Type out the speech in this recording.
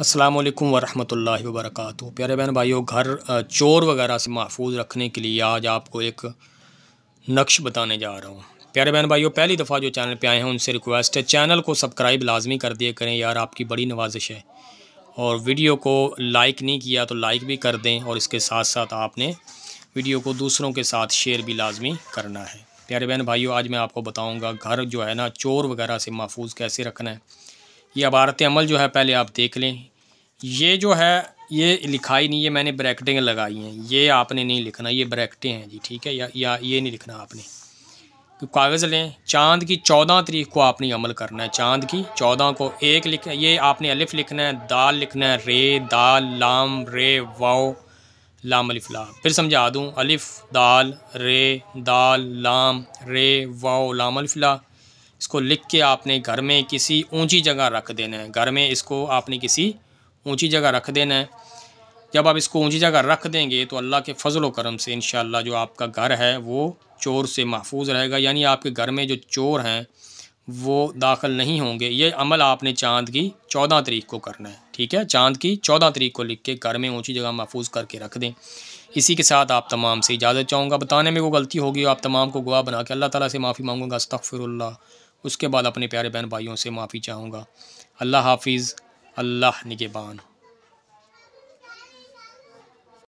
अस्सलाम वालेकुम वरहमतुल्लाहि प्यारे बहन भाइयों घर चोर वगैरह से महफूज रखने के लिए आज आपको एक नक्श बताने जा रहा हूँ प्यारे बहन भाइयों पहली दफ़ा जो चैनल पे आए हैं उनसे रिक्वेस्ट है चैनल को सब्सक्राइब लाजमी कर दिया करें यार आपकी बड़ी नवाजिश है और वीडियो को लाइक नहीं किया तो लाइक भी कर दें और इसके साथ साथ आपने वीडियो को दूसरों के साथ शेयर भी लाजमी करना है प्यारे बहन भाइयों आज मैं आपको बताऊँगा घर जो है ना चोर वगैरह से महफूज कैसे रखना है ये अबारत अमल जो है पहले आप देख लें ये जो है ये लिखाई नहीं है मैंने ब्रैकेटें लगाई हैं ये आपने नहीं लिखना ये ब्रैकेटें हैं जी ठीक है या, या ये नहीं लिखना आपने तो कागज़ लें चांद की चौदह तरीक को आपने अमल करना है चांद की चौदह को एक लिख ये आपने अलिफ लिखना है दाल लिखना है रे दाल लाम रे वाओ लाम ला फिर समझा दूँ अलिफ दाल रे दाल लाम रे वाओ लाम ला इसको लिख के आपने घर में किसी ऊंची जगह रख देना है घर में इसको आपने किसी ऊंची जगह रख देना है जब आप इसको ऊंची जगह रख देंगे तो अल्लाह के फ़जल करम से इन जो आपका घर है वो चोर से महफूज रहेगा यानी आपके घर में जो चोर हैं वो दाखिल नहीं होंगे ये अमल आपने चांद की चौदह तरीक को करना है ठीक है चांद की चौदह तरीक को लिख के घर में ऊंची जगह महफूज करके रख दें इसी के साथ आप तमाम से इजाज़त चाहूँगा बताने में वो गलती होगी आप तमाम को गुआ बना के अल्लाह ताला से माफ़ी मांगूंगा अस्तफ़िरल्ला उसके बाद अपने प्यारे बहन भाइयों से माफ़ी चाहूँगा अल्लाह हाफिज़ अल्लाह निगेबान